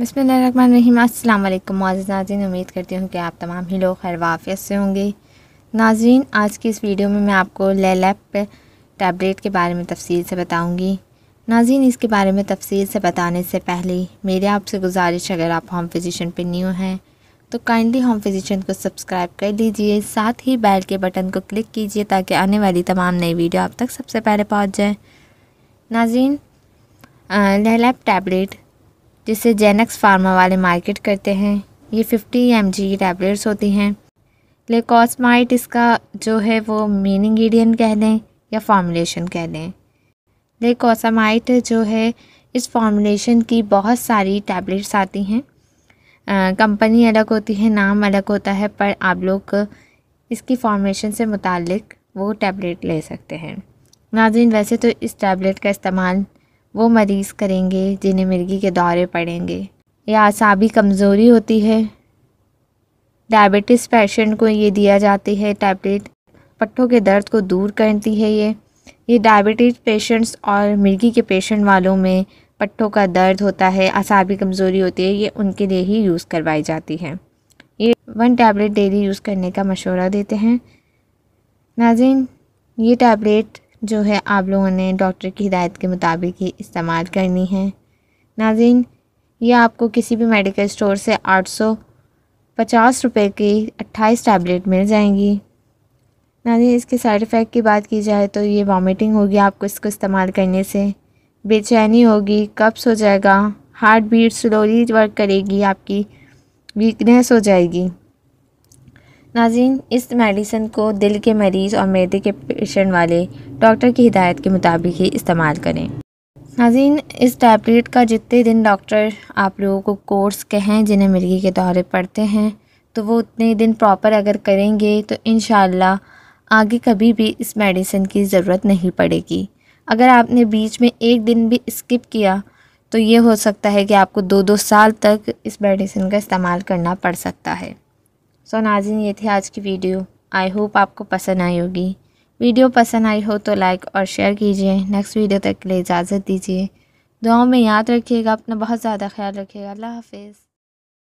बसमीम अल्लाम मज़ नाजीन उम्मीद करती हूँ कि आप तमाम ही लोग खैर वाफियत से होंगे नाजीन आज की इस वीडियो में मैं आपको लेलैप टैबलेट के बारे में तफसील से बताऊँगी नाजीन इसके बारे में तफसील से बताने से पहले मेरे आपसे गुजारिश अगर आप होम फिजिशन पर न्यू हैं तो काइंडली होम फिजिशन को सब्सक्राइब कर लीजिए साथ ही बैल के बटन को क्लिक कीजिए ताकि आने वाली तमाम नई वीडियो आप तक सबसे पहले पहुँच जाए नाजीन लेलैप टैबलेट जिसे जेनक्स फार्मा वाले मार्केट करते हैं ये फिफ्टी एम जी टैबलेट्स होती हैं लेकॉसमाइट इसका जो है वो मेन इंग्रेडिएंट कह लें या फॉर्मुलेशन कह लें लेकॉसामाइट जो है इस फॉर्मुलेशन की बहुत सारी टैबलेट्स आती हैं कंपनी अलग होती है नाम अलग होता है पर आप लोग इसकी फॉर्मेशन से मुतल वो टैबलेट ले सकते हैं नाजिन वैसे तो इस टैबलेट का इस्तेमाल वो मरीज़ करेंगे जिन्हें मिर्गी के दौरे पड़ेंगे या असाबी कमज़ोरी होती है डायबिटिस पेशेंट को ये दिया जाती है टैबलेट पट्टों के दर्द को दूर करती है ये ये डायबिटीज पेशेंट्स और मिर्गी के पेशेंट वालों में पट्टों का दर्द होता है असाबी कमज़ोरी होती है ये उनके लिए ही यूज़ करवाई जाती है ये वन टैबलेट डेली यूज़ करने का मशवरा देते हैं नाजिन ये टैबलेट जो है आप लोगों ने डॉक्टर की हिदायत के मुताबिक ही इस्तेमाल करनी है नाजिन ये आपको किसी भी मेडिकल स्टोर से आठ सौ पचास रुपये की अट्ठाईस टैबलेट मिल जाएंगी नाजिन इसके साइड इफ़ेक्ट की बात की जाए तो ये वॉमिटिंग होगी आपको इसको इस्तेमाल करने से बेचैनी होगी कप्स हो जाएगा हार्ट बीट स्लोली वर्क करेगी आपकी वीकनेस हो जाएगी नाजीन इस मेडिसिन को दिल के मरीज़ और मैदे के पेशेंट वाले डॉक्टर की हिदायत के मुताबिक ही इस्तेमाल करें नाजीन इस टैबलेट का जितने दिन डॉक्टर आप लोगों को कोर्स कहें जिन्हें मिर्गी के दौरे पड़ते हैं तो वो उतने दिन प्रॉपर अगर करेंगे तो इन आगे कभी भी इस मेडिसिन की ज़रूरत नहीं पड़ेगी अगर आपने बीच में एक दिन भी स्किप किया तो ये हो सकता है कि आपको दो दो साल तक इस मेडिसिन का इस्तेमाल करना पड़ सकता है सो नाजिन ये थी आज की वीडियो आई होप आपको पसंद आई होगी वीडियो पसंद आई हो तो लाइक और शेयर कीजिए नेक्स्ट वीडियो तक के लिए इजाज़त दीजिए दुआओं में याद रखिएगा अपना बहुत ज़्यादा ख्याल रखिएगा अल्लाह हाफिज़